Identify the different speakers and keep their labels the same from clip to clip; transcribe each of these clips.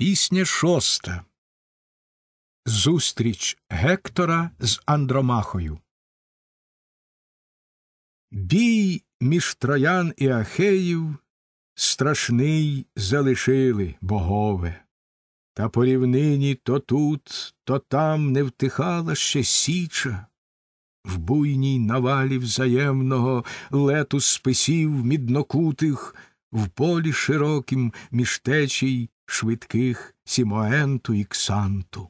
Speaker 1: Пісня шоста. Зустріч Гектора з Андромахою. Бій між троян і ахеїв страшний залишили богове. Та по рівнині то тут, то там не втихала ще січа. В буйній навалі взаємного лету списів міднокутих, в полі широким між течій швидких Сімоенту і Ксанту.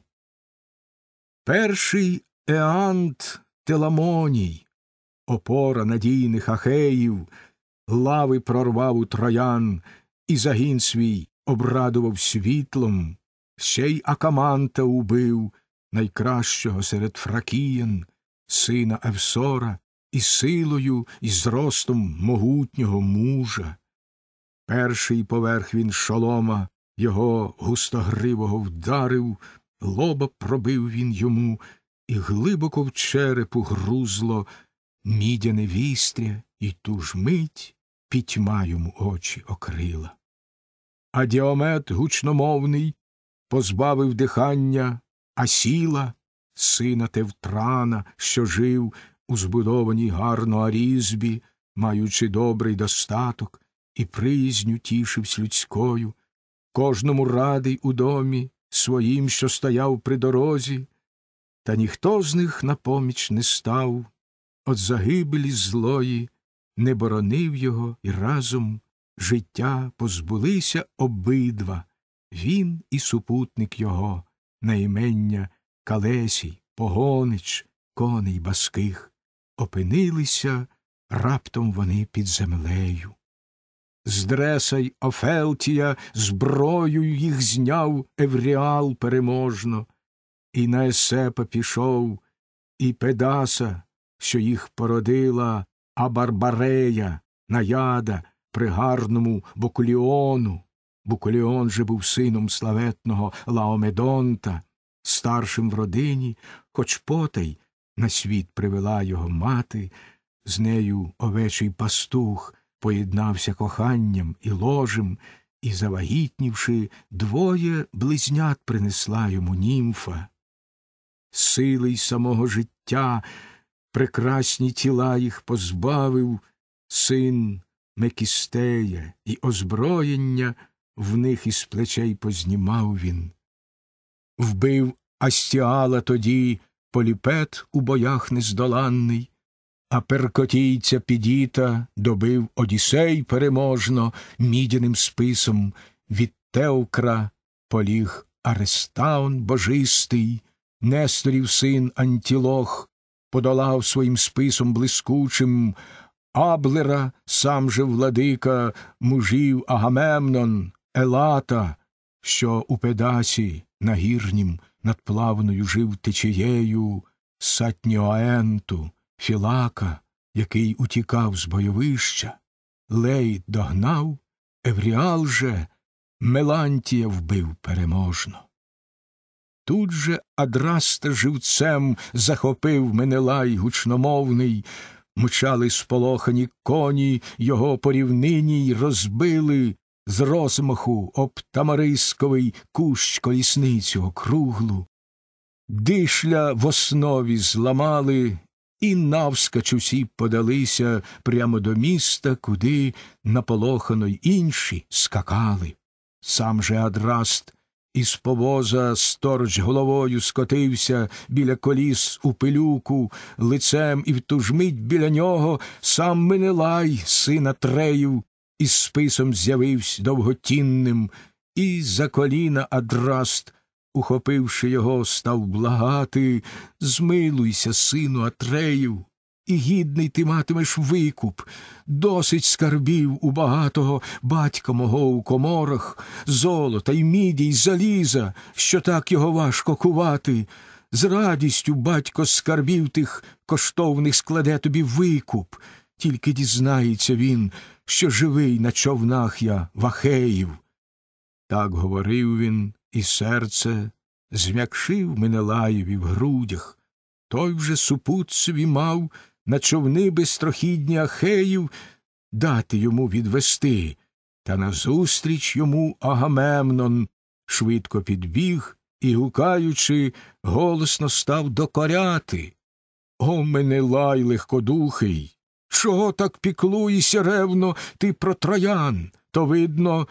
Speaker 1: Перший Еант Теламоній, опора надійних ахеїв, лави прорвав у троян, і загін свій обрадував світлом, ще й Акаманта убив найкращого серед Фракіян, сина Евсора, і силою, і зростом могутнього мужа. Перший поверх він шолома його густогривого вдарив, лоба пробив він йому, і глибоко в черепу грузло мідяне вістря, і ту ж мить пітьма йому очі окрила. А діомет гучномовний позбавив дихання, а сіла сина Тевтрана, що жив у збудованій гарно арізбі, маючи добрий достаток, і приязню тішивсь людською, кожному радий у домі, своїм, що стояв при дорозі, та ніхто з них на поміч не став, От загибелі злої не боронив його і разом життя позбулися обидва він і супутник його, на імення Калесій, погонич, коней баских. Опинилися раптом вони під землею. З дреса Офелтія зброю їх зняв Евріал переможно, і на Есепа пішов, і Педаса, що їх породила, а Барбарея, наяда при гарному Букуліону. Букуліон же був сином славетного Лаомедонта, старшим в родині, хоч потай на світ привела його мати, з нею овечий пастух поєднався коханням і ложем, і, завагітнівши, двоє близнят принесла йому німфа. Сили й самого життя прекрасні тіла їх позбавив син Мекістея, і озброєння в них із плечей познімав він. Вбив Астіала тоді поліпет у боях нездоланний, а перкотійця підіта добив одісей переможно мідяним списом від Теукра поліг Арестаун божистий, Несторів син Антілох, подолав своїм списом блискучим Аблера, сам же владика мужів Агамемнон, Елата, що у Педасі нагірнім над плавною жив течією Сатніоенту. Філака, який утікав з бойовища, Лейд догнав, Евріал же Мелантія вбив переможно. Тут же Адраста живцем захопив Менелай гучномовний, мчали сполохані коні його порівнині й розбили з розмаху об тамарисковий кущ колісницю округлу. Дишля в основі зламали і навскач усі подалися прямо до міста, куди наполохано й інші скакали. Сам же Адраст із повоза сторож головою скотився біля коліс у пилюку, лицем і в ту ж мить біля нього сам Менелай, сина треїв, із списом з'явився довготінним, і за коліна Адраст Ухопивши його, став благати, змилуйся, сину Атреїв, і гідний ти матимеш викуп, досить скарбів у багатого батька мого у коморах, золота й міді, й заліза, що так його важко кувати. З радістю батько скарбів тих коштовних складе тобі викуп, тільки дізнається він, що живий на човнах я Вахеїв. Так говорив він і серце зм'якшив Менелаєві в грудях, той вже супутцеві мав на човни безтрохідні Ахеїв дати йому відвести, та назустріч йому Агамемнон швидко підбіг і, гукаючи, голосно став докоряти. О, Менелай легкодухий! Чого так піклуєшся ревно ти про троян? То, видно,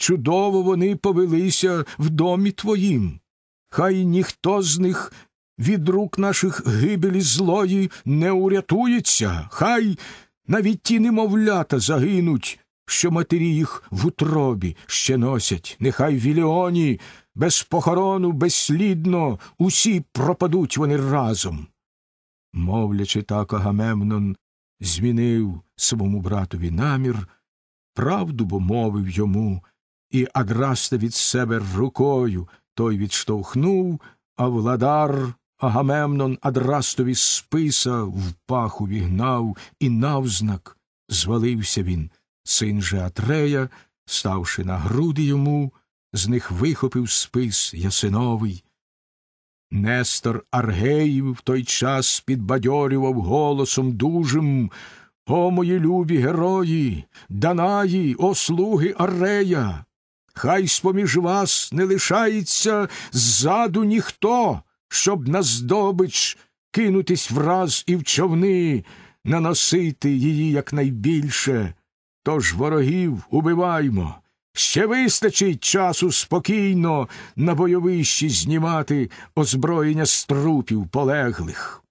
Speaker 1: Чудово вони повелися в домі твоїм. Хай ніхто з них від рук наших гибелі злої не урятується, хай навіть ті немовлята загинуть, що матері їх в утробі ще носять. Нехай в Віліоні без похорону, безслідно усі пропадуть вони разом. Мовлячи так, Агамемнон змінив своєму братові намір, правду бо мовив йому і адраста від себе рукою той відштовхнув, а владар Агамемнон адрастові списа в паху вігнав, і навзнак звалився він. Син же Атрея, ставши на груди йому, з них вихопив спис Ясиновий. Нестор Аргеїв в той час підбадьорював голосом дужим О мої любі герої, Данаї, о слуги Арея! Хай споміж вас не лишається ззаду ніхто, щоб на здобич кинутись враз і в човни, наносити її якнайбільше. Тож ворогів убиваймо. Ще вистачить часу спокійно на бойовищі знімати озброєння з трупів полеглих.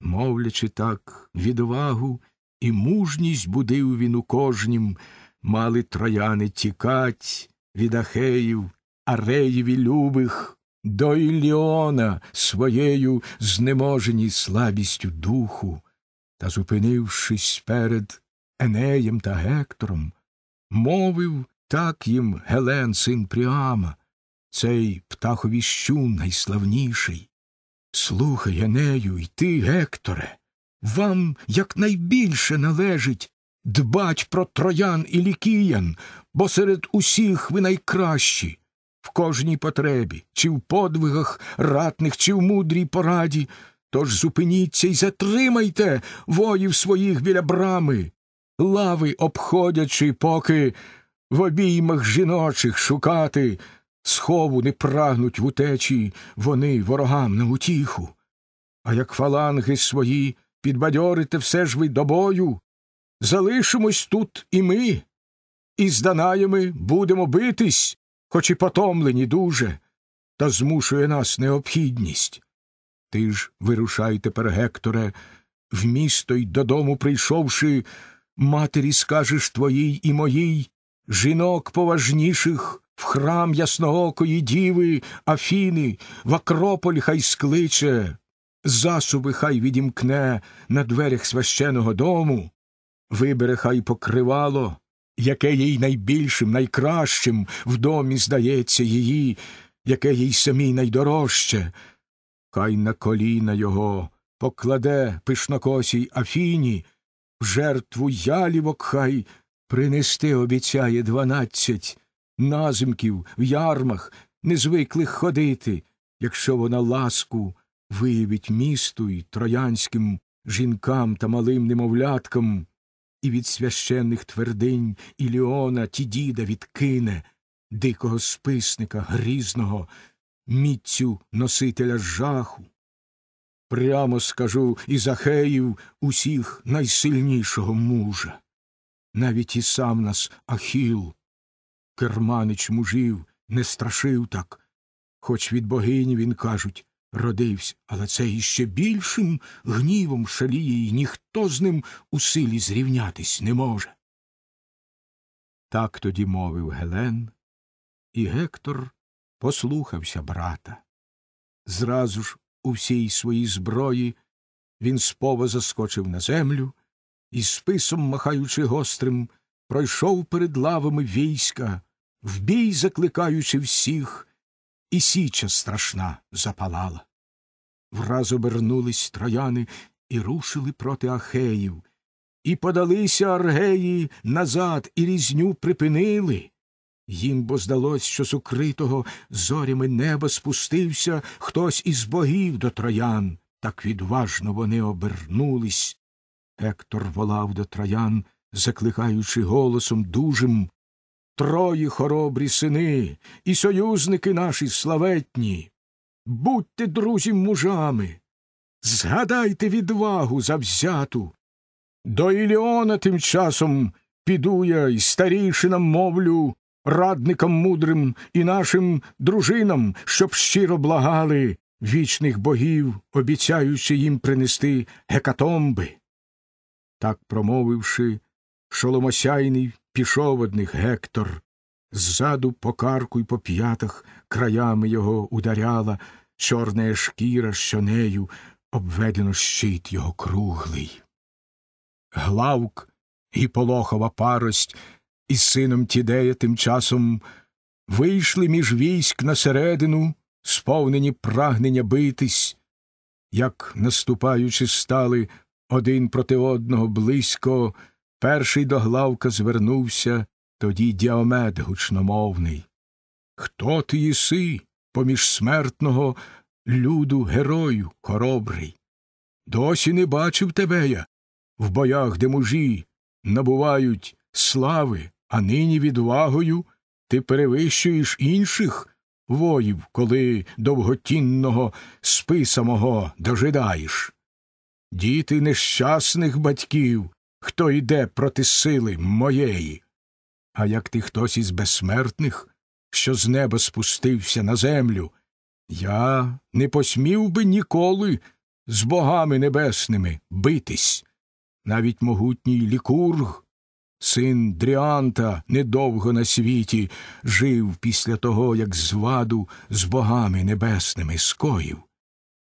Speaker 1: Мовлячи так, відвагу і мужність будив він у кожнім, мали трояни тікать, від Ахеїв, Ареїв і любих, до Іліона своєю знеможеній слабістю духу, та, зупинившись перед Енеєм та Гектором, мовив так їм Гелен, син Пріама, цей птаховіщун найславніший. Слухай, Енею, і ти, Гекторе, вам якнайбільше належить Дбать про троян і лікіян, бо серед усіх ви найкращі. В кожній потребі, чи в подвигах ратних, чи в мудрій пораді. Тож зупиніться і затримайте воїв своїх біля брами, лави, обходячи, поки в обіймах жіночих шукати, схову не прагнуть в утечі вони ворогам на утіху. А як фаланги свої підбадьорите все ж ви до бою, Залишимось тут і ми, і з Данаями будемо битись, хоч і потомлені дуже, та змушує нас необхідність. Ти ж вирушай тепер, Гекторе, в місто й додому прийшовши, матері скажеш твоїй і моїй, жінок поважніших в храм Ясноокої діви, Афіни, в Акрополь хай скличе, засуби хай відімкне на дверях священого дому вибере хай покривало, яке їй найбільшим, найкращим в домі здається її, яке їй самій найдорожче, хай на коліна його покладе пишнокосій Афіні, в жертву ялівок хай принести обіцяє дванадцять назимків в ярмах, незвиклих ходити, якщо вона ласку виявить місту й троянським жінкам та малим немовляткам, і від священних твердинь Іліона Тідіда відкине, дикого списника грізного, міцю носителя жаху. Прямо скажу Ізахеїв усіх найсильнішого мужа. Навіть і сам нас Ахіл, керманич мужів, не страшив так, хоч від богині він кажуть родився, але це іще більшим гнівом шаліє, і ніхто з ним у силі зрівнятись не може. Так тоді мовив Гелен, і Гектор послухався брата. Зразу ж у всій своїй зброї він спово заскочив на землю і, списом, махаючи гострим, пройшов перед лавами війська, в бій закликаючи всіх і Січа страшна запалала. Враз обернулись трояни і рушили проти Ахеїв, і подалися Аргеї назад, і різню припинили. Їм бо здалось, що з укритого зорями неба спустився хтось із богів до троян, так відважно вони обернулись. Гектор волав до троян, закликаючи голосом дужим Трої хоробрі сини і союзники наші славетні. Будьте, друзі, мужами, згадайте відвагу завзяту. До Іліона тим часом піду я і старішинам мовлю, радникам мудрим і нашим дружинам, щоб щиро благали вічних богів, обіцяючи їм принести гекатомби. Так промовивши, шоломосяйний пішов одних Гектор. Ззаду по карку й по п'ятах краями його ударяла чорна шкіра, що нею обведено щит його круглий. Главк і полохова парость із сином Тідея тим часом вийшли між військ на середину, сповнені прагнення битись, як, наступаючи, стали один проти одного близько. Перший до Главка звернувся тоді діамет гучномовний. Хто ти єси поміж смертного люду герою хоробрий? Досі не бачив тебе я в боях, де мужі набувають слави, а нині відвагою ти перевищуєш інших воїв, коли довготінного списа мого дожидаєш. Діти нещасних батьків хто йде проти сили моєї. А як ти хтось із безсмертних, що з неба спустився на землю, я не посмів би ніколи з богами небесними битись. Навіть могутній лікург, син Дріанта, недовго на світі жив після того, як зваду з богами небесними скоїв.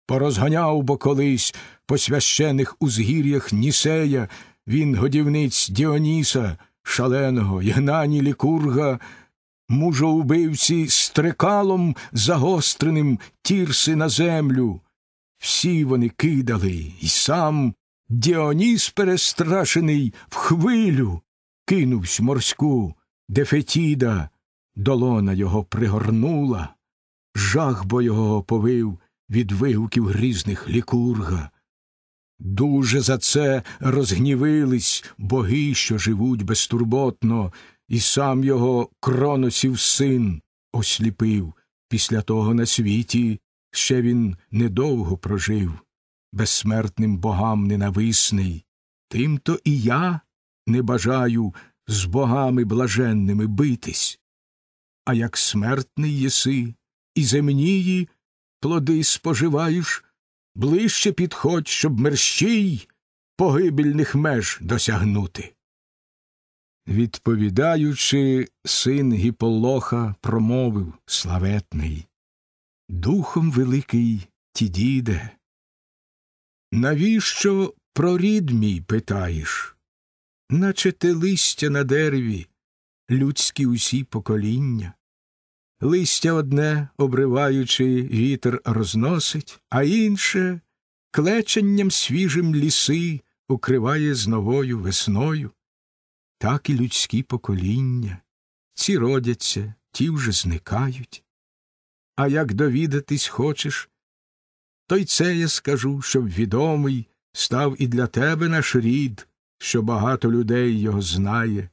Speaker 1: Порозганяв бо колись по священих узгір'ях Нісея він годівниць Діоніса, шаленого, Єгнані Лікурга, мужоубивці стрекалом загостреним тірси на землю. Всі вони кидали, і сам Діоніс, перестрашений, в хвилю кинувсь морську, де Фетіда, долона його пригорнула, жах бо його повив від вигуків грізних лікурга. Дуже за це розгнівились боги, що живуть безтурботно, і сам його кроносів син осліпив. Після того на світі ще він недовго прожив, безсмертним богам ненависний. Тимто і я не бажаю з богами блаженними битись. А як смертний єси, і земнії плоди споживаєш, ближче підходь, щоб мерщій погибельних меж досягнути. Відповідаючи, син Гіполоха промовив славетний Духом великий ті діде. Навіщо про рід мій питаєш? Наче те листя на дереві, людські усі покоління? листя одне, обриваючи, вітер розносить, а інше клеченням свіжим ліси укриває з новою весною. Так і людські покоління, ці родяться, ті вже зникають. А як довідатись хочеш, то й це я скажу, щоб відомий став і для тебе наш рід, що багато людей його знає.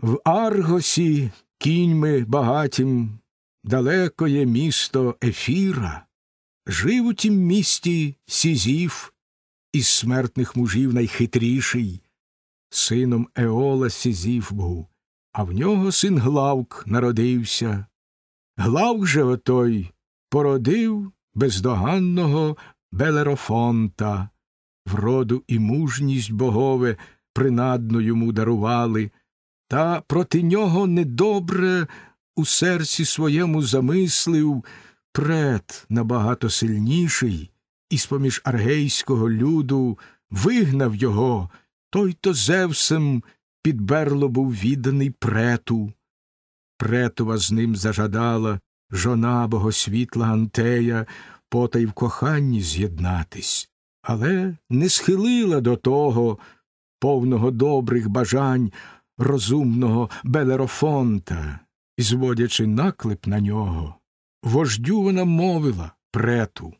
Speaker 1: В Аргосі кіньми багатім Далеко є місто Ефіра, жив у тім місті сізів із смертних мужів найхитріший, сином Еола Сізіф був, а в нього син Главк народився. Главк же отой породив бездоганного Белерофонта, вроду і мужність богове принадно йому дарували, та проти нього недобре у серці своєму замислив пред набагато сильніший, і з поміж аргейського люду вигнав його, той то Зевсем під берло був відданий прету. Претова з ним зажадала жона богосвітла Антея пота й в коханні з'єднатись, але не схилила до того повного добрих бажань розумного Белерофонта, і, зводячи наклеп на нього, вождю вона мовила прету.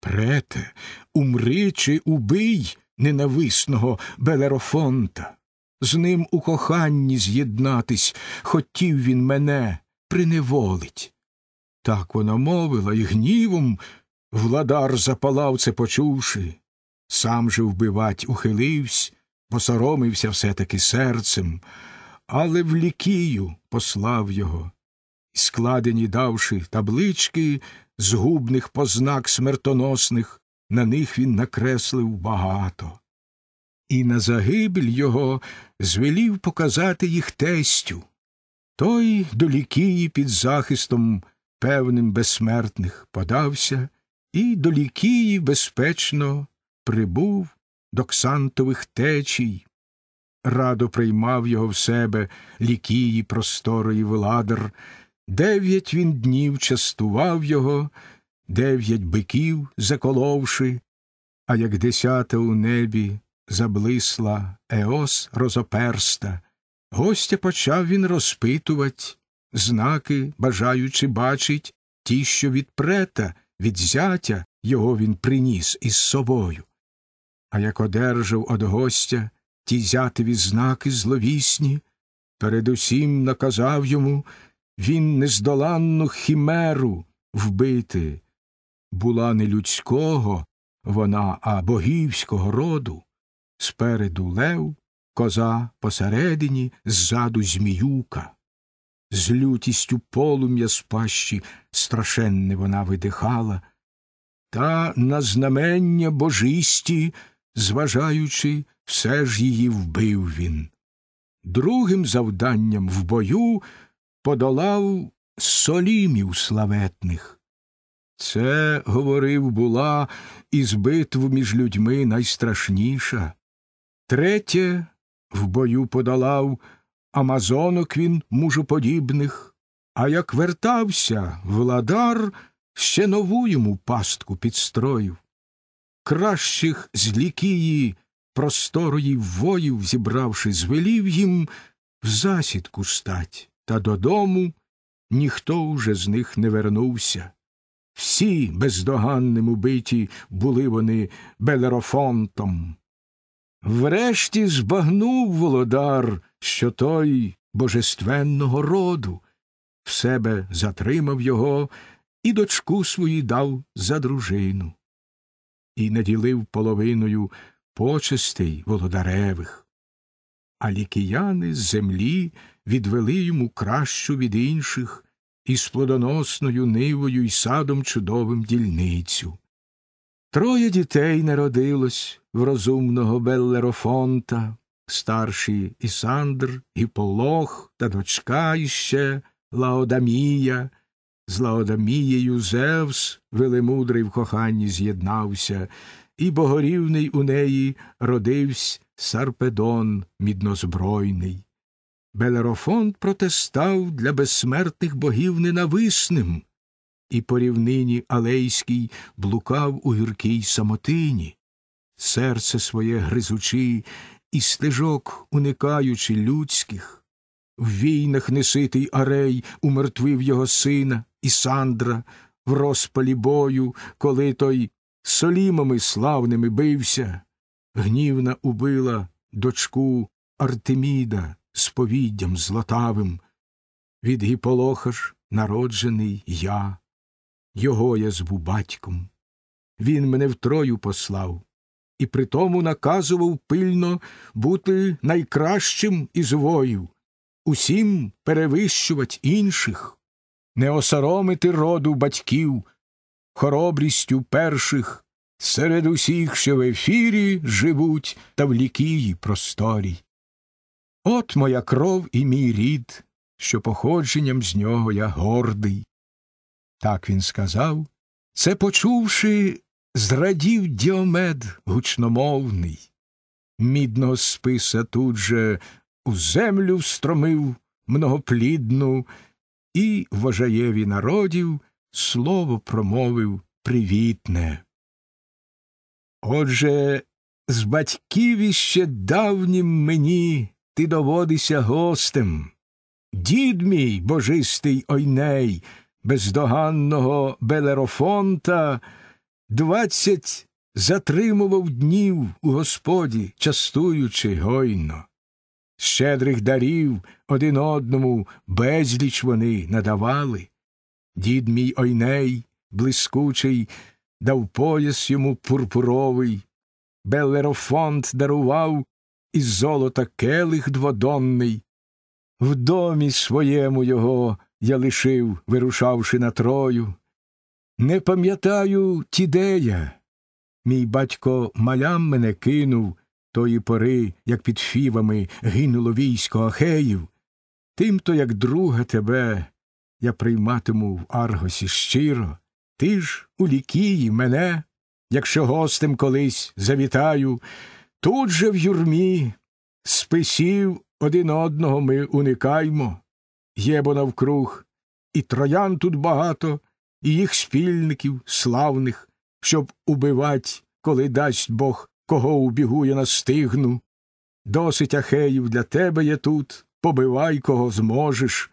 Speaker 1: Прете, умри чи убий ненависного Белерофонта. З ним у коханні з'єднатись, хотів він мене приневолить. Так вона мовила і гнівом владар запалав це почувши. Сам же вбивать ухиливсь, посоромився все таки серцем але в лікію послав його, і складені давши таблички згубних познак смертоносних, на них він накреслив багато. І на загибель його звелів показати їх тестю. Той до лікії під захистом певним безсмертних подався, і до лікії безпечно прибув до ксантових течій, радо приймав його в себе лікії, просторої владар. Дев'ять він днів частував його, дев'ять биків заколовши, а як десята у небі заблисла Еос розоперста, гостя почав він розпитувать, знаки, бажаючи, бачить, ті, що від прета, від зятя його він приніс із собою. А як одержав од гостя ті зятеві знаки зловісні, передусім наказав йому він нездоланну хімеру вбити. Була не людського вона, а богівського роду. Спереду лев, коза посередині, ззаду зміюка. З лютістю полум'я з пащі страшенне вона видихала, та на знамення божисті, зважаючи все ж її вбив він. Другим завданням в бою подолав солімів славетних. Це, говорив, була із битв між людьми найстрашніша. Третє в бою подолав амазонок він мужоподібних, а як вертався владар, ще нову йому пастку підстроїв. Кращих з лікії простору воїв, зібравши, звелів їм в засідку стать, та додому ніхто уже з них не вернувся. Всі бездоганним убиті були вони Белерофонтом. Врешті збагнув володар, що той божественного роду, в себе затримав його і дочку свою дав за дружину, і наділив половиною почестей володаревих. А лікіяни з землі відвели йому кращу від інших із плодоносною нивою і садом чудовим дільницю. Троє дітей народилось в розумного Беллерофонта, старший Ісандр, Гіполох та дочка іще Лаодамія. З Лаодамією Зевс велемудрий в коханні з'єднався, і богорівний у неї родивсь Сарпедон міднозбройний. Белерофонт проте став для безсмертних богів ненависним, і по рівнині Алейській блукав у гіркій самотині, серце своє гризучи, і стежок, уникаючи людських. В війнах неситий Арей умертвив його сина, Ісандра, в розпалі бою, коли той солімами славними бився, гнівна убила дочку Артеміда з повіддям златавим. Від гіполоха ж народжений я, його я збу батьком. Він мене втрою послав, і притому наказував пильно бути найкращим із воїв, усім перевищувати інших, не осоромити роду батьків хоробрістю перших, серед усіх, що в ефірі живуть та в лікії просторі. От моя кров і мій рід, що походженням з нього я гордий. Так він сказав. Це, почувши, зрадів діомед гучномовний. Мідного списа тут же у землю встромив многоплідну і вважаєві народів слово промовив привітне. Отже, з батьків іще давнім мені ти доводися гостем. Дід мій божистий ойней, бездоганного Белерофонта, двадцять затримував днів у господі, частуючи гойно. Щедрих дарів один одному безліч вони надавали. Дід мій ойней, блискучий, дав пояс йому пурпуровий, Белерофонт дарував із золота келих дводонний. В домі своєму його я лишив, вирушавши на трою. Не пам'ятаю тідея. Мій батько малям мене кинув тої пори, як під фівами гинуло військо ахеїв, тим то, як друга тебе я прийматиму в Аргосі щиро, ти ж у лікії мене, якщо гостем колись завітаю, тут же в юрмі списів один одного ми уникаймо, є бо навкруг, і троян тут багато, і їх спільників славних, щоб убивать, коли дасть Бог, кого убігу я настигну. Досить ахеїв для тебе є тут, побивай, кого зможеш.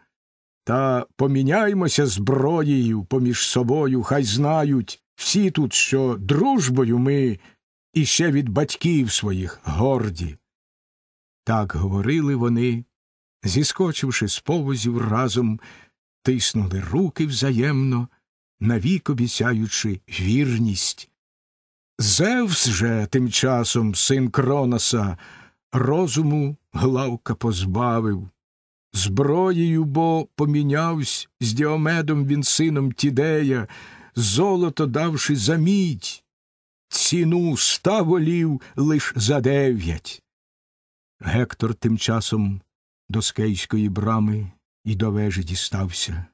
Speaker 1: Та поміняймося зброєю поміж собою, хай знають всі тут, що дружбою ми іще від батьків своїх горді. Так говорили вони, зіскочивши з повозів разом, тиснули руки взаємно, навік обіцяючи вірність. Зевс же тим часом син Кроноса розуму главка позбавив. Зброєю бо помінявсь з Діомедом він сином Тідея, золото давши за мідь, ціну ста волів лиш за дев'ять. Гектор тим часом до скейської брами і до вежі дістався.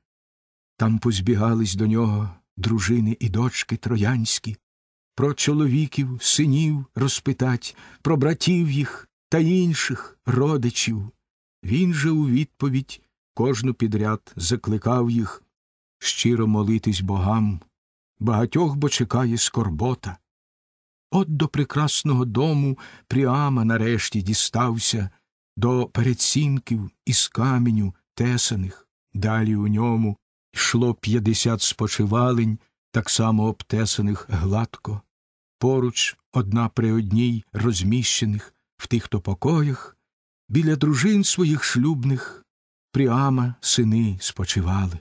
Speaker 1: Там позбігались до нього дружини і дочки троянські, про чоловіків, синів розпитать, про братів їх та інших родичів. Він же у відповідь кожну підряд закликав їх щиро молитись богам, багатьох бо чекає скорбота. От до прекрасного дому Пріама нарешті дістався, до передсінків із каменю тесаних. Далі у ньому йшло п'ятдесят спочивалень, так само обтесаних гладко, поруч одна при одній розміщених в тих то покоях, біля дружин своїх шлюбних Пріама сини спочивали.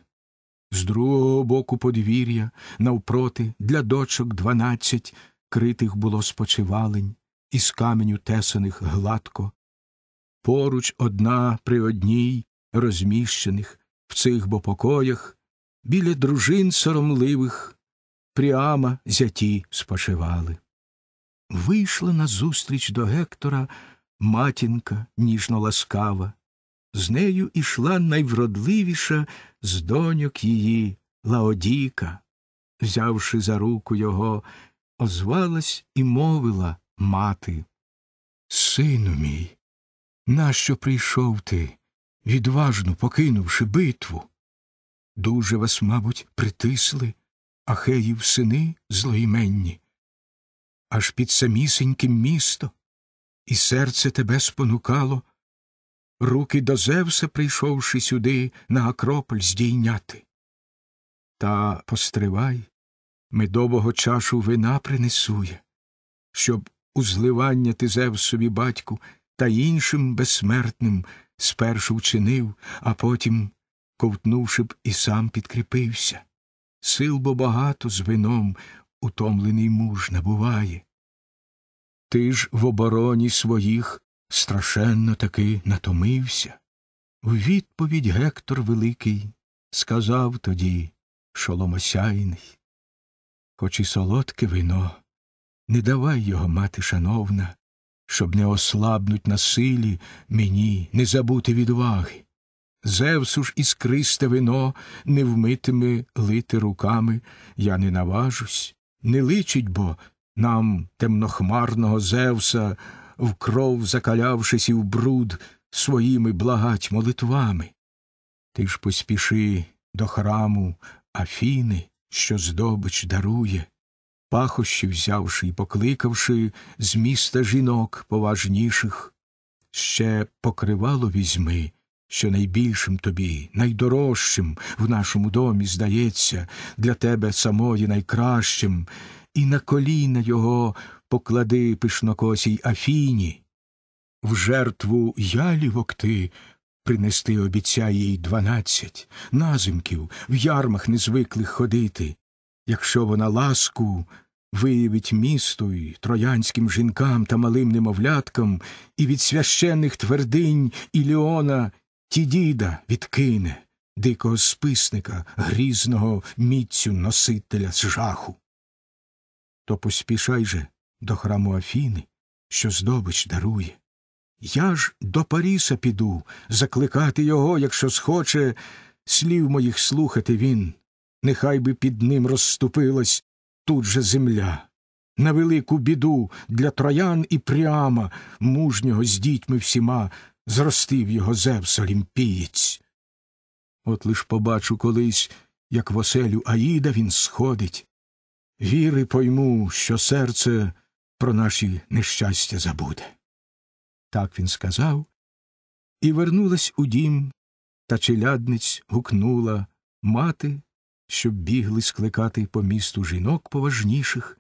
Speaker 1: З другого боку подвір'я, навпроти, для дочок дванадцять критих було спочивалень, із каменю тесаних гладко, поруч одна при одній розміщених в цих бо покоях, біля дружин соромливих, Пріама зяті спочивали. Вийшла назустріч до Гектора матінка ніжно ласкава, з нею ішла найвродливіша з доньок її Лаодіка. Взявши за руку його, озвалась і мовила мати. Сину мій, нащо прийшов ти, відважно покинувши битву? Дуже вас, мабуть, притисли ахеїв сини злоіменні, аж під самісіньким місто і серце тебе спонукало, руки до Зевса, прийшовши сюди, на Акрополь здійняти. Та постривай, медового чашу вина принесує, щоб узливання ти Зевсові батьку та іншим безсмертним спершу вчинив, а потім, ковтнувши б, і сам підкріпився. Сил бо багато з вином утомлений муж набуває. Ти ж в обороні своїх страшенно таки натомився. У відповідь Гектор Великий сказав тоді шоломосяйний, хоч і солодке вино, не давай його, мати шановна, щоб не ослабнуть на силі мені не забути відваги. Зевсу ж іскристе вино не вмитиме лити руками, я не наважусь, не личить бо нам темнохмарного Зевса, в кров закалявшись і в бруд своїми благать молитвами. Ти ж поспіши до храму Афіни, що здобич дарує, пахощі взявши і покликавши з міста жінок поважніших, ще покривало візьми. Що найбільшим тобі, найдорожчим в нашому домі, здається, для тебе самої найкращим, і на коліна його поклади пишнокосій Афіні. В жертву ялівок ти принести обіцяє їй дванадцять, назимків в ярмах незвиклих ходити, якщо вона ласку виявить місту й троянським жінкам та малим немовляткам, і від священних твердинь Іліона Тідіда відкине, дикого списника, грізного міцю носителя з жаху то поспішай же до храму Афіни, що здобич дарує. Я ж до Паріса піду, закликати його, якщо схоче, слів моїх слухати він, нехай би під ним розступилась тут же земля. На велику біду для троян і пряма, мужнього з дітьми всіма, зростив його Зевс Олімпієць. От лиш побачу колись, як в оселю Аїда він сходить, віри пойму, що серце про наші нещастя забуде. Так він сказав, і вернулась у дім, та челядниць гукнула мати, щоб бігли скликати по місту жінок поважніших,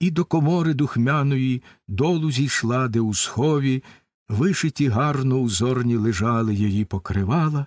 Speaker 1: і до комори духмяної долу зійшла, де у схові, вишиті гарно узорні лежали її покривала,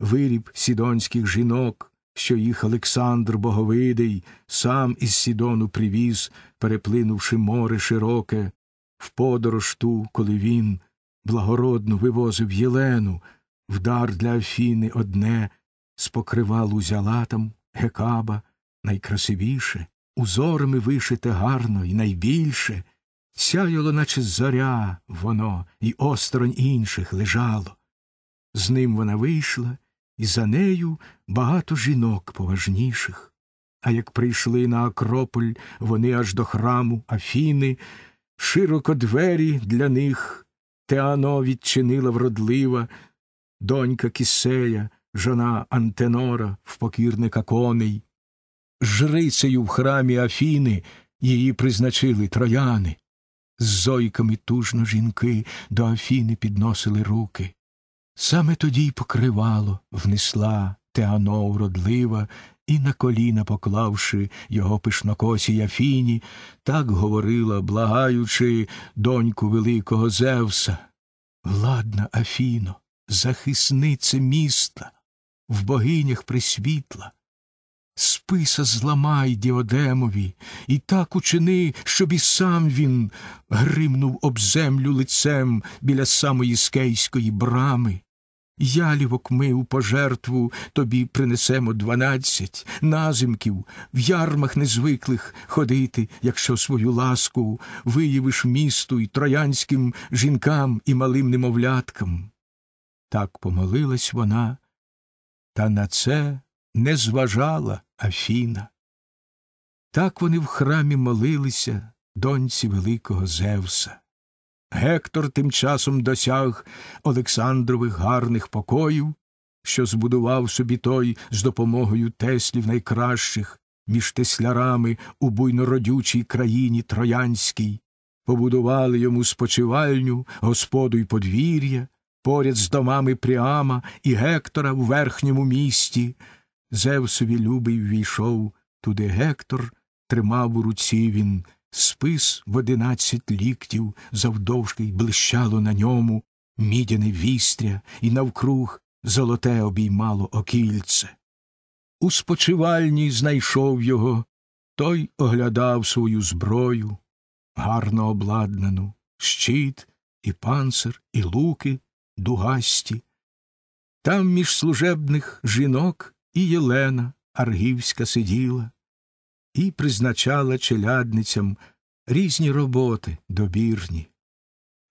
Speaker 1: виріб сідонських жінок, що їх Олександр Боговидий сам із Сідону привіз, переплинувши море широке, в подорож ту, коли він благородно вивозив Єлену, в дар для Афіни одне, з покривалу узяла там гекаба, найкрасивіше, узорами вишите гарно і найбільше, сяяло, наче зоря, воно, і осторонь інших лежало. З ним вона вийшла і за нею багато жінок поважніших. А як прийшли на Акрополь, вони аж до храму Афіни, широко двері для них Теано відчинила вродлива, донька Кісея, жона Антенора, в покірника коней. Жрицею в храмі Афіни її призначили трояни. З зойками тужно жінки до Афіни підносили руки. Саме тоді й покривало внесла Теано уродлива і, на коліна поклавши його пишнокосі Афіні, так говорила, благаючи доньку великого Зевса. Владна Афіно, захиснице міста, в богинях присвітла. Списа зламай Діодемові, і так учини, щоб і сам він гримнув об землю лицем біля самої скейської брами, Ялівок ми у пожертву тобі принесемо дванадцять назимків, в ярмах незвиклих ходити, якщо свою ласку виявиш місту і троянським жінкам і малим немовляткам. Так помолилась вона, та на це не зважала Афіна. Так вони в храмі молилися доньці великого Зевса. Гектор тим часом досяг Олександрових гарних покоїв, що збудував собі той з допомогою теслів найкращих між теслярами у буйнородючій країні Троянській, побудували йому спочивальню, господу й подвір'я, поряд з домами Пріама і Гектора в верхньому місті. Зевсові любий війшов туди Гектор, тримав у руці він спис в одинадцять ліктів завдовжки й блищало на ньому мідяне вістря і навкруг золоте обіймало окільце. У спочивальні знайшов його, той оглядав свою зброю, гарно обладнану, щит і панцир, і луки, дугасті. Там між служебних жінок і Єлена аргівська сиділа і призначала челядницям різні роботи добірні.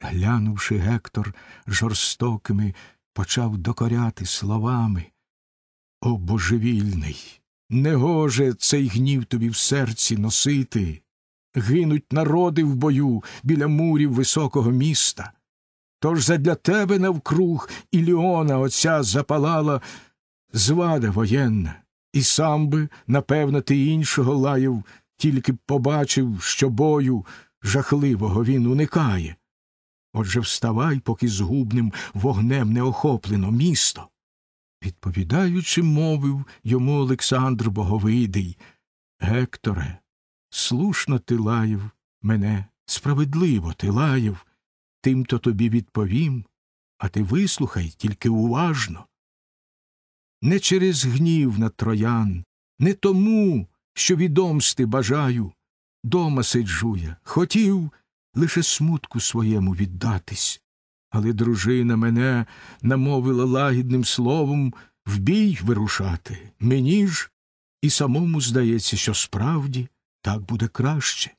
Speaker 1: Глянувши Гектор жорстокими, почав докоряти словами О божевільний, негоже цей гнів тобі в серці носити. Гинуть народи в бою біля мурів високого міста. Тож задля тебе навкруг Іліона отця запалала звада воєнна. І сам би, напевно, ти іншого лаяв, тільки б побачив, що бою жахливого він уникає. Отже, вставай, поки згубним вогнем не охоплено місто. Відповідаючи, мовив йому Олександр Боговидий Гекторе, слушно ти лаяв мене, справедливо ти лаяв, тим то тобі відповім, а ти вислухай тільки уважно не через гнів на троян, не тому, що відомсти бажаю. Дома сиджу я, хотів лише смутку своєму віддатись. Але дружина мене намовила лагідним словом в бій вирушати. Мені ж і самому здається, що справді так буде краще.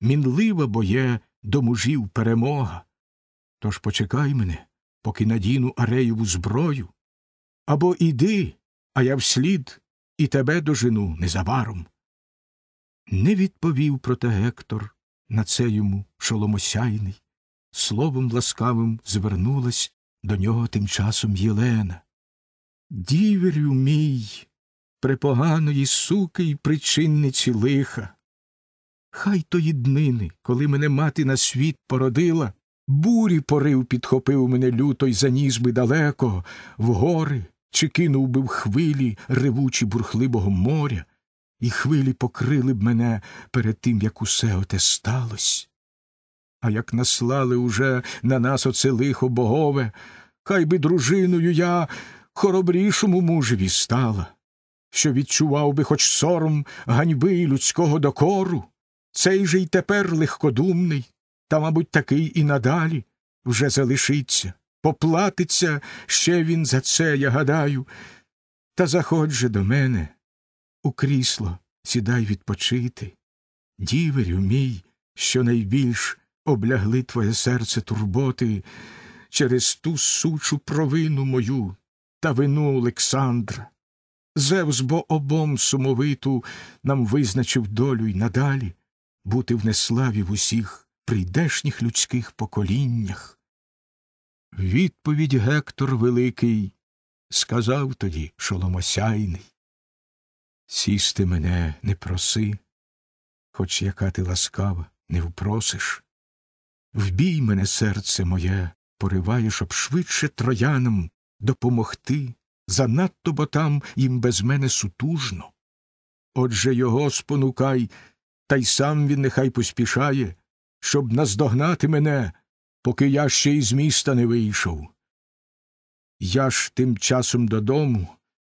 Speaker 1: Мінлива бо є до мужів перемога. Тож почекай мене, поки надіну ареєву зброю, або іди, а я вслід і тебе дожину незабаром. Не відповів проте Гектор на це йому шоломосяйний, словом ласкавим звернулась до нього тим часом Єлена. Діверю мій, препоганої суки й причинниці лиха. Хай тої днини, коли мене мати на світ породила, бурі порив підхопив мене люто й заніс би далеко, в гори чи кинув би в хвилі ревучі бурхливого моря, і хвилі покрили б мене перед тим, як усе оте сталося. А як наслали уже на нас оце лихо богове, хай би дружиною я хоробрішому мужеві стала, що відчував би хоч сором ганьби людського докору, цей же й тепер легкодумний, та, мабуть, такий і надалі вже залишиться. Поплатиться ще він за це, я гадаю, та заходь же до мене у крісло сідай відпочити. Діверю мій, що найбільш облягли твоє серце турботи через ту сучу провину мою та вину Олександра. Зевс бо обом сумовиту нам визначив долю й надалі бути в неславі в усіх прийдешніх людських поколіннях. Відповідь Гектор Великий сказав тоді шоломосяйний. Сісти мене не проси, хоч яка ти ласкава, не впросиш. Вбій мене, серце моє, пориває, щоб швидше троянам допомогти, занадто бо там їм без мене сутужно. Отже його спонукай, та й сам він нехай поспішає, щоб наздогнати мене, поки я ще із міста не вийшов. Я ж тим часом додому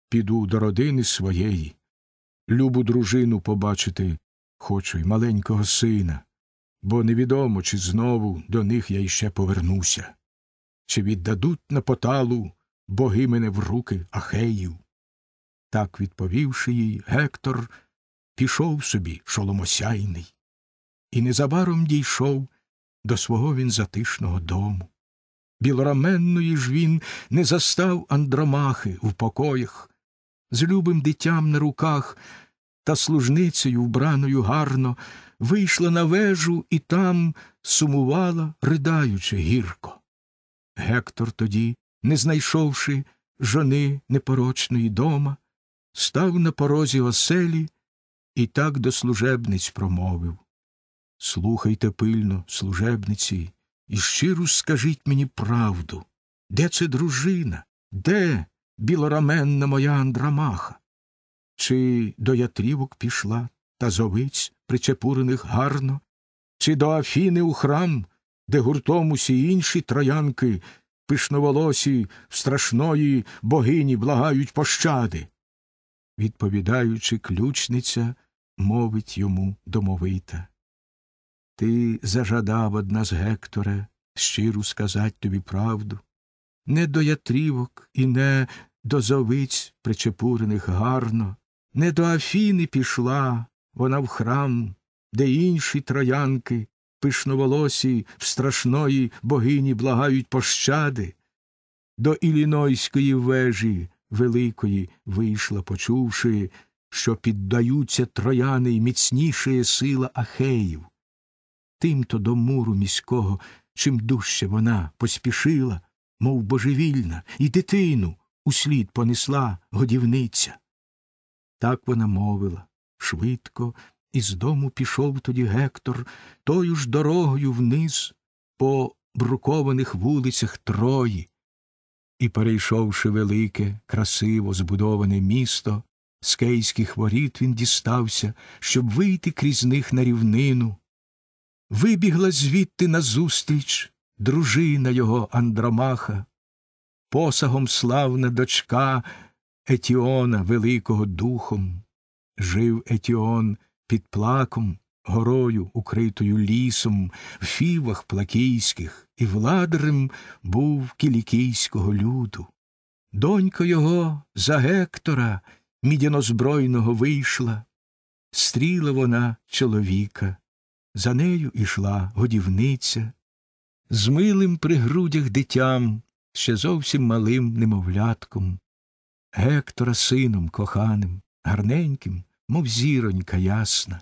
Speaker 1: піду до родини своєї, любу дружину побачити хочу й маленького сина, бо невідомо, чи знову до них я іще повернуся, чи віддадуть на поталу боги мене в руки ахеїв. Так, відповівши їй, Гектор, пішов собі шоломосяйний. І незабаром дійшов до свого він затишного дому. Білораменної ж він не застав Андромахи в покоях, з любим дитям на руках та служницею, вбраною гарно, вийшла на вежу і там сумувала, ридаючи гірко. Гектор тоді, не знайшовши жони непорочної дома, став на порозі оселі і так до служебниць промовив Слухайте пильно, служебниці, і щиро скажіть мені правду. Де це дружина? Де білораменна моя Андрамаха? Чи до ятрівок пішла та зовиць, причепурених гарно, чи до Афіни у храм, де гуртом усі інші троянки, пишноволосі в страшної богині благають пощади? Відповідаючи, ключниця мовить йому домовита. Ти зажадав од нас, Гекторе, щиру сказать тобі правду, не до ятрівок і не до зовиць причепурених гарно, не до Афіни пішла вона в храм, де інші троянки, пишноволосі в страшної богині благають пощади, до Ілінойської вежі великої вийшла, почувши, що піддаються трояни й міцнішає сила Ахеїв тим-то до муру міського, чим дужче вона поспішила, мов божевільна, і дитину услід понесла годівниця. Так вона мовила швидко, і з дому пішов тоді Гектор тою ж дорогою вниз по брукованих вулицях Трої. І, перейшовши велике, красиво збудоване місто, з кейських воріт він дістався, щоб вийти крізь них на рівнину, Вибігла звідти назустріч дружина його Андромаха, посагом славна дочка Етіона Великого Духом. Жив Етіон під плаком, горою, укритою лісом, в фівах плакійських, і владарем був кілікійського люду. Донька його за Гектора мідянозбройного вийшла, стріла вона чоловіка. За нею ішла годівниця, з милим при грудях дитям, ще зовсім малим немовлятком, Гектора сином коханим, гарненьким, мов зіронька ясна.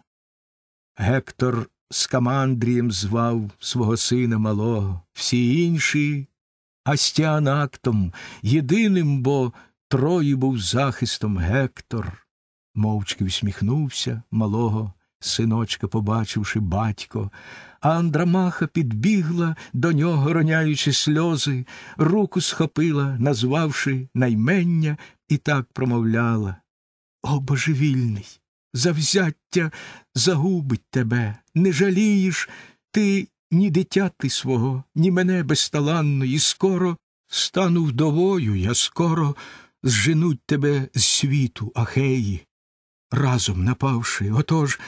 Speaker 1: Гектор з Камандрієм звав свого сина малого, всі інші Астіанактом, єдиним, бо Трої був захистом Гектор, мовчки всміхнувся малого Синочка, побачивши батько, а Андрамаха підбігла до нього, роняючи сльози, руку схопила, назвавши наймення, і так промовляла О божевільний, завзяття загубить тебе, не жалієш ти ні дитяти свого, ні мене безталанної, скоро стану вдовою, я скоро зженуть тебе з світу, Ахеї, разом напавши, отож.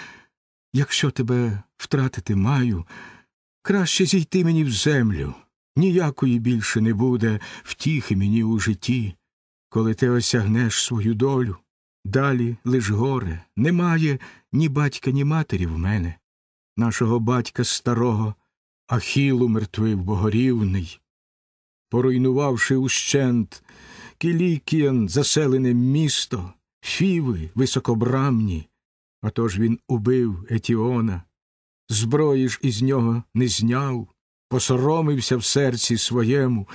Speaker 1: Якщо тебе втратити маю, краще зійти мені в землю. Ніякої більше не буде втіхи мені у житті, коли ти осягнеш свою долю. Далі лиш горе, немає ні батька, ні матері в мене. Нашого батька старого Ахілу мертвив богорівний. Поруйнувавши ущент, Кілікіян заселене місто, фіви високобрамні, Отож він убив Етіона, зброї ж із нього не зняв, посоромився в серці своєму,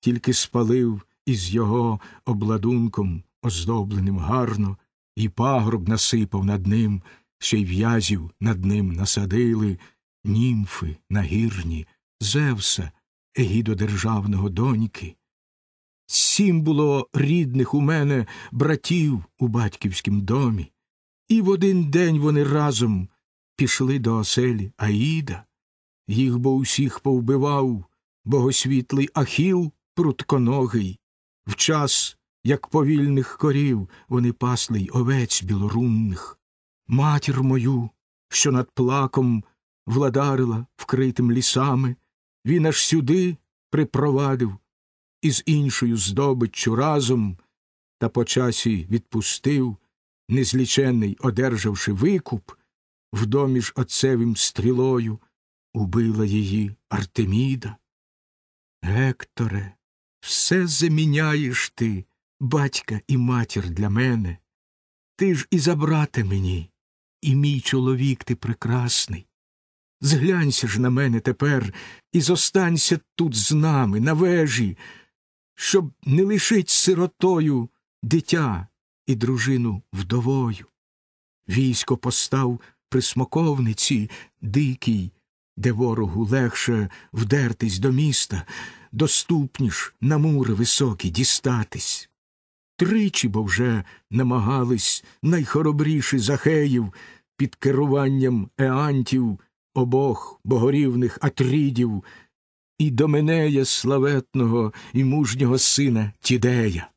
Speaker 1: тільки спалив із його обладунком, оздобленим гарно, і пагроб насипав над ним, ще й в'язів над ним насадили, німфи на гірні Зевса, егідодержавного доньки. Сім було рідних у мене братів у батьківськім домі. І в один день вони разом пішли до оселі Аїда. Їх бо усіх повбивав богосвітлий ахіл прутконогий. В час, як повільних корів, вони пасли й овець білорунних. Матір мою, що над плаком владарила вкритим лісами, він аж сюди припровадив із іншою здобиччю разом та по часі відпустив незлічений, одержавши викуп, в домі ж отцевим стрілою убила її Артеміда. Гекторе, все заміняєш ти, батька і матір для мене. Ти ж і забрати мені, і мій чоловік ти прекрасний. Зглянься ж на мене тепер і зостанься тут з нами, на вежі, щоб не лишить сиротою дитя і дружину вдовою. Військо постав при смоковниці дикій, де ворогу легше вдертись до міста, доступніш на мури високі дістатись. Тричі, бо вже намагались найхоробріші захеїв під керуванням еантів, обох богорівних атрідів, і Доменея славетного і мужнього сина Тідея.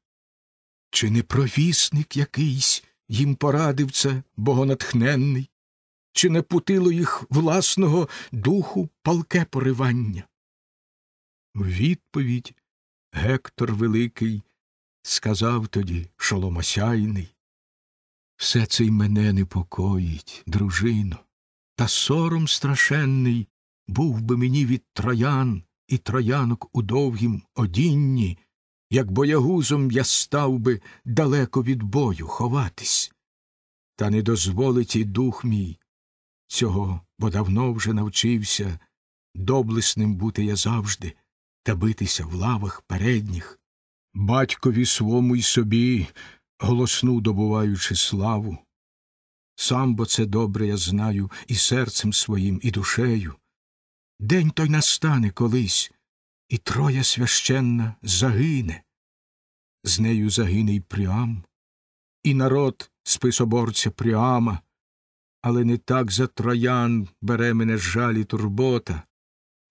Speaker 1: Чи не провісник якийсь їм порадив це богонатхненний, чи не путило їх власного духу палке поривання? У відповідь Гектор Великий сказав тоді шоломосяйний, все це й мене непокоїть, дружино, та сором страшенний був би мені від троян і троянок у довгім одінні як боягузом я став би далеко від бою ховатись. Та не дозволить і дух мій. Цього, бо давно вже навчився, доблесним бути я завжди та битися в лавах передніх. Батькові свому й собі голосну добуваючи славу. Сам бо це добре я знаю і серцем своїм, і душею. День той настане колись, і Троя священна загине. З нею загине й Пріам, і народ списоборця Пріама, але не так за троян бере мене жаль і турбота,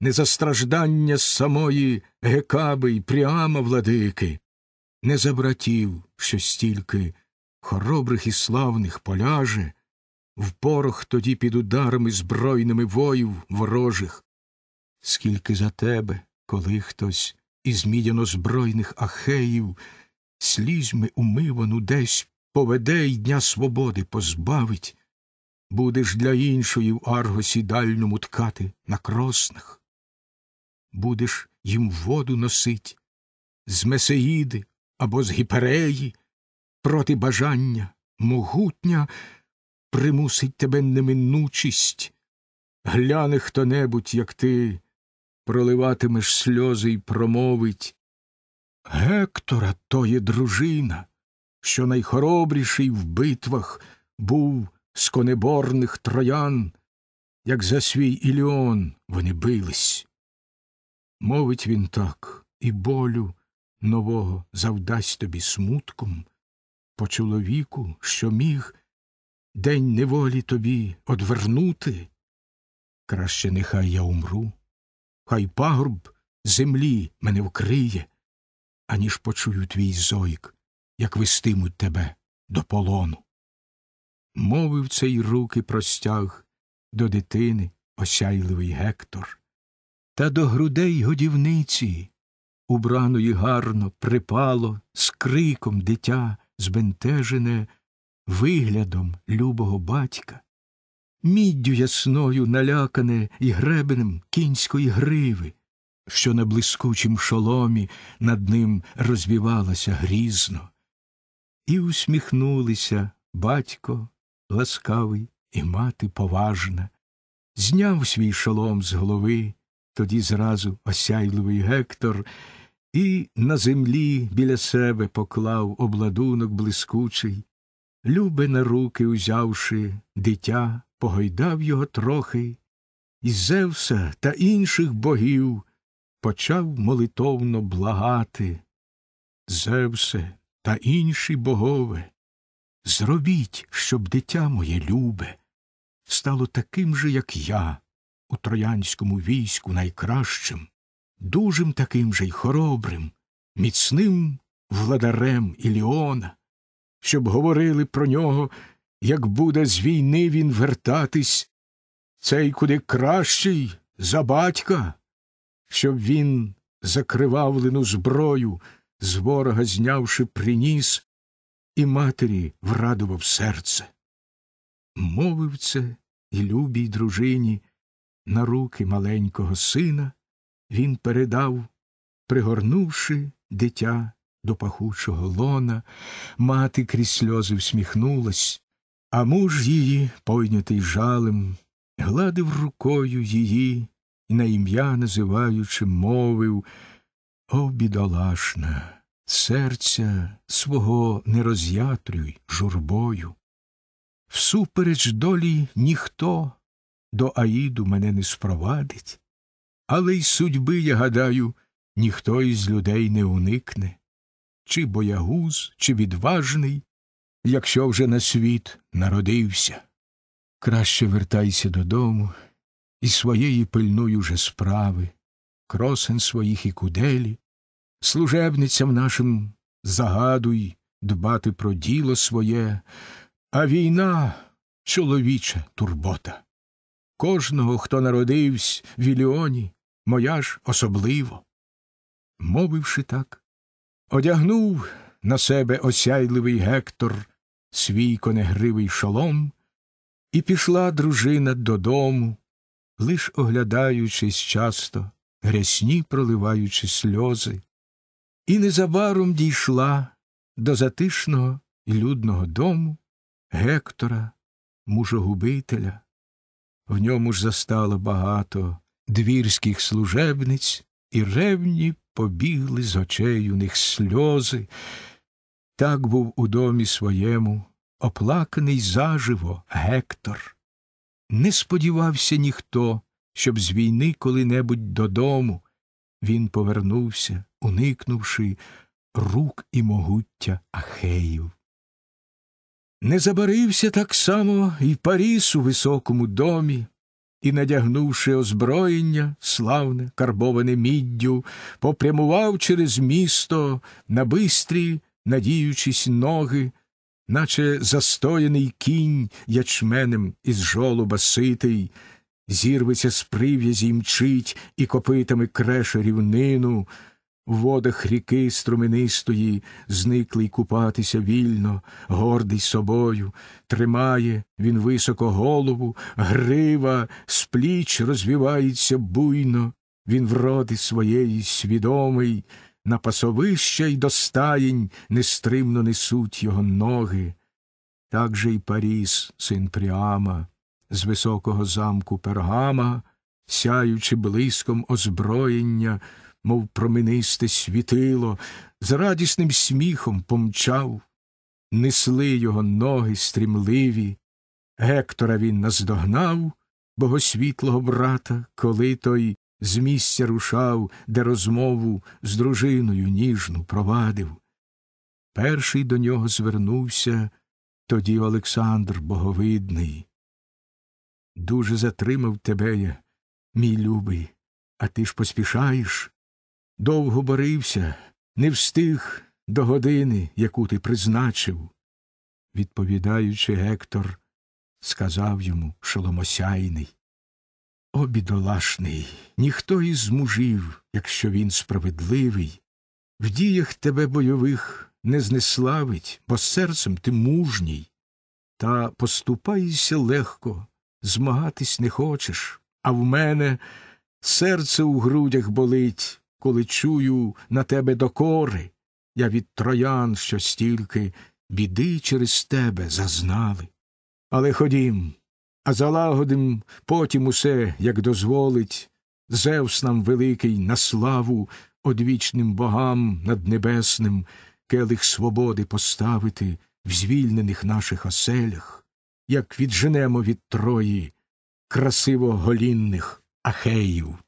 Speaker 1: не за страждання самої Гекаби й Пріама владики, не за братів, що стільки хоробрих і славних поляже, в порох тоді під ударами збройними воїв ворожих, скільки за тебе, коли хтось із мідяно-збройних ахеїв слізьми умивану десь поведе й дня свободи позбавить, будеш для іншої в аргосі дальньому ткати на кроснах, будеш їм воду носить з Месеїди або з гіпереї, проти бажання могутня примусить тебе неминучість, гляне хто небудь, як ти проливатимеш сльози й промовить Гектора то є дружина, що найхоробріший в битвах був з конеборних троян, як за свій Іліон вони бились. Мовить він так, і болю нового завдасть тобі смутком, по чоловіку, що міг день неволі тобі одвернути. Краще нехай я умру, хай пагорб землі мене вкриє, аніж почую твій зойк, як вестимуть тебе до полону. Мовив цей руки простяг до дитини осяйливий Гектор, та до грудей годівниці, убраної гарно, припало з криком дитя збентежене виглядом любого батька міддю ясною налякане і гребенем кінської гриви, що на блискучім шоломі над ним розбівалася грізно. І усміхнулися батько ласкавий і мати поважна, зняв свій шолом з голови, тоді зразу осяйливий Гектор, і на землі біля себе поклав обладунок блискучий, любе на руки узявши дитя, погойдав його трохи, і Зевса та інших богів почав молитовно благати. Зевсе та інші богове, зробіть, щоб дитя моє любе стало таким же, як я, у троянському війську найкращим, дужим таким же й хоробрим, міцним владарем Іліона, щоб говорили про нього як буде з війни він вертатись, цей куди кращий за батька, щоб він закривавлену зброю, з ворога знявши, приніс, і матері врадував серце. Мовив це і любій дружині на руки маленького сина він передав, пригорнувши дитя до пахучого лона, мати крізь сльози всміхнулась. А муж її, пойнятий жалем, гладив рукою її і на ім'я називаючи, мовив О, бідолашна, серця свого не роз'ятрюй журбою. Всупереч долі ніхто до Аїду мене не спровадить, але й судьби, я гадаю, ніхто із людей не уникне, чи боягуз, чи відважний якщо вже на світ народився. Краще вертайся додому і своєї пильнуй уже справи, кросен своїх і куделі, служебницям нашим загадуй дбати про діло своє, а війна чоловіча турбота. Кожного, хто народився в Іліоні, моя ж особливо. Мовивши так, одягнув на себе осяйливий Гектор, свій конегривий шолом, і пішла дружина додому, лиш оглядаючись часто, грясні проливаючи сльози, і незабаром дійшла до затишного і людного дому Гектора, мужогубителя. В ньому ж застало багато двірських служебниць і ревні побігли з очей у них сльози. Так був у домі своєму оплаканий заживо Гектор. Не сподівався ніхто, щоб з війни коли-небудь додому він повернувся, уникнувши рук і могуття Ахеїв. Не забарився так само і Паріс у високому домі. І, надягнувши озброєння, славне, карбоване міддю, попрямував через місто на бистрі, надіючись ноги, наче застояний кінь ячменем із жолоба ситий, зірветься з прив'язі мчить і копитами креше рівнину. В водах ріки струменистої зниклий купатися вільно, гордий собою, тримає він високо голову, грива з пліч розвівається буйно, він вроди своєї свідомий, на пасовища й до стаєнь нестримно несуть його ноги. Так же й Паріс, син Пріама, з високого замку пергама, сяючи блиском озброєння мов променисте світило, з радісним сміхом помчав, несли його ноги стрімливі. Гектора він наздогнав богосвітлого брата, коли той з місця рушав, де розмову з дружиною ніжну провадив. Перший до нього звернувся тоді Олександр Боговидний. Дуже затримав тебе я, мій любий, а ти ж поспішаєш, Довго борився, не встиг до години, яку ти призначив. Відповідаючи, Гектор сказав йому шоломосяйний. О, бідолашний, ніхто із мужів, якщо він справедливий, в діях тебе бойових не знеславить, бо серцем ти мужній. Та поступайся легко, змагатись не хочеш, а в мене серце у грудях болить коли чую на тебе докори, я від троян, що стільки біди через тебе зазнали. Але ходім, а залагодим потім усе, як дозволить, Зевс нам великий на славу одвічним богам над небесним, келих свободи поставити в звільнених наших оселях, як відженемо від трої красиво голінних ахеїв.